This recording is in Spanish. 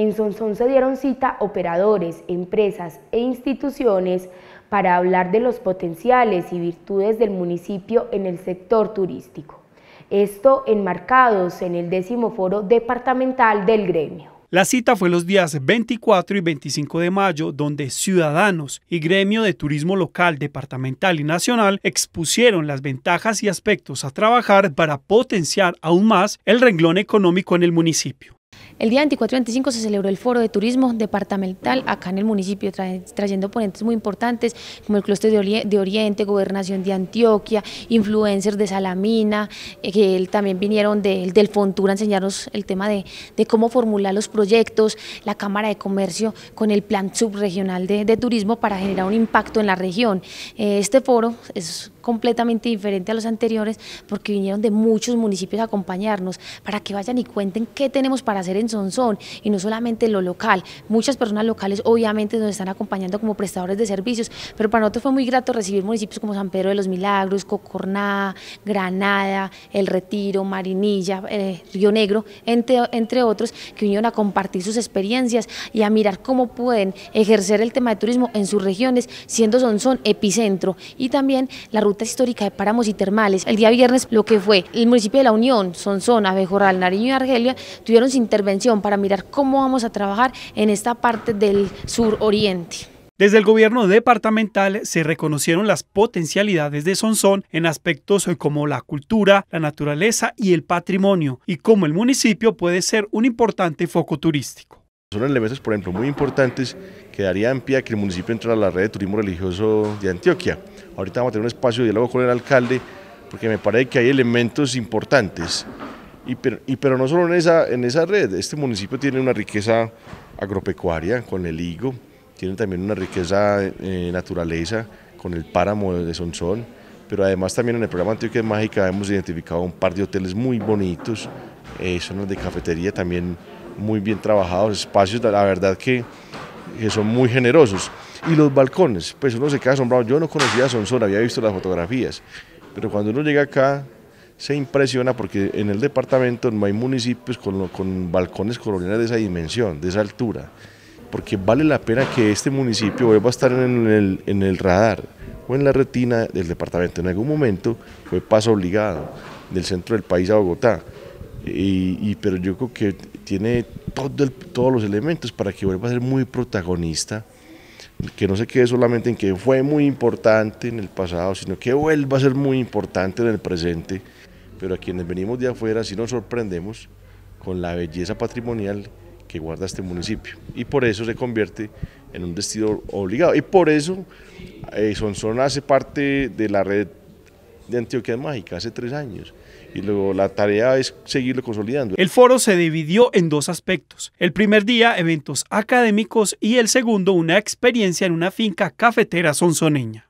En Sonsón se dieron cita operadores, empresas e instituciones para hablar de los potenciales y virtudes del municipio en el sector turístico. Esto enmarcados en el décimo foro departamental del gremio. La cita fue los días 24 y 25 de mayo, donde ciudadanos y gremio de turismo local, departamental y nacional expusieron las ventajas y aspectos a trabajar para potenciar aún más el renglón económico en el municipio. El día 24 y 25 se celebró el foro de turismo departamental acá en el municipio, trayendo ponentes muy importantes como el clúster de, Oriente, Gobernación de Antioquia, influencers de Salamina, eh, que también vinieron del Fontura a enseñarnos el tema de, cómo formular los proyectos, la Cámara de Comercio con el plan subregional de, de turismo para generar un impacto en la región. Eh, este foro es completamente diferente a los anteriores porque vinieron de muchos municipios a acompañarnos para que vayan y cuenten qué tenemos para hacer en Sonsón y no solamente lo local. Muchas personas locales obviamente nos están acompañando como prestadores de servicios, pero para nosotros fue muy grato recibir municipios como San Pedro de los Milagros, Cocorná, Granada, El Retiro, Marinilla, eh, Río Negro, entre, entre otros, que unieron a compartir sus experiencias y a mirar cómo pueden ejercer el tema de turismo en sus regiones, siendo Sonsón epicentro y también la ruta histórica de páramos y termales. El día viernes lo que fue el municipio de La Unión, Sonsón, Abejorral, Nariño y Argelia tuvieron sin para mirar cómo vamos a trabajar en esta parte del sur oriente. Desde el gobierno departamental se reconocieron las potencialidades de Sonsón en aspectos como la cultura, la naturaleza y el patrimonio, y cómo el municipio puede ser un importante foco turístico. Son elementos, por ejemplo, muy importantes que darían pie a que el municipio entrara a la red de turismo religioso de Antioquia. Ahorita vamos a tener un espacio de diálogo con el alcalde porque me parece que hay elementos importantes y pero, y pero, no solo en esa, en esa red, este municipio tiene una riqueza agropecuaria con el higo, tiene también una riqueza eh, naturaleza con el páramo de Sonsón, pero además también en el programa Antioquia Mágica hemos identificado un par de hoteles muy bonitos, eh, zonas de cafetería también muy bien trabajados, espacios la verdad que, que son muy generosos. Y los balcones, pues uno se queda asombrado, yo no conocía Sonsón, había visto las fotografías, pero cuando uno llega acá se impresiona porque en el departamento no hay municipios con, balcones coloniales de esa dimensión, de esa altura, porque vale la pena que este municipio vuelva a estar en el, radar o en la retina del departamento. En algún momento fue paso obligado del centro del país a Bogotá, y, pero yo creo que tiene todos los elementos para que vuelva a ser muy protagonista que no se quede solamente en que fue muy importante en el pasado, sino que vuelva a ser muy importante en el presente pero a quienes venimos de afuera sí nos sorprendemos con la belleza patrimonial que guarda este municipio y por eso se convierte en un destino obligado y por eso eh, Sonsona hace parte de la red de Antioquia Mágica hace tres años y luego la tarea es seguirlo consolidando. El foro se dividió en dos aspectos. El primer día, eventos académicos y el segundo, una experiencia en una finca cafetera sonsoneña.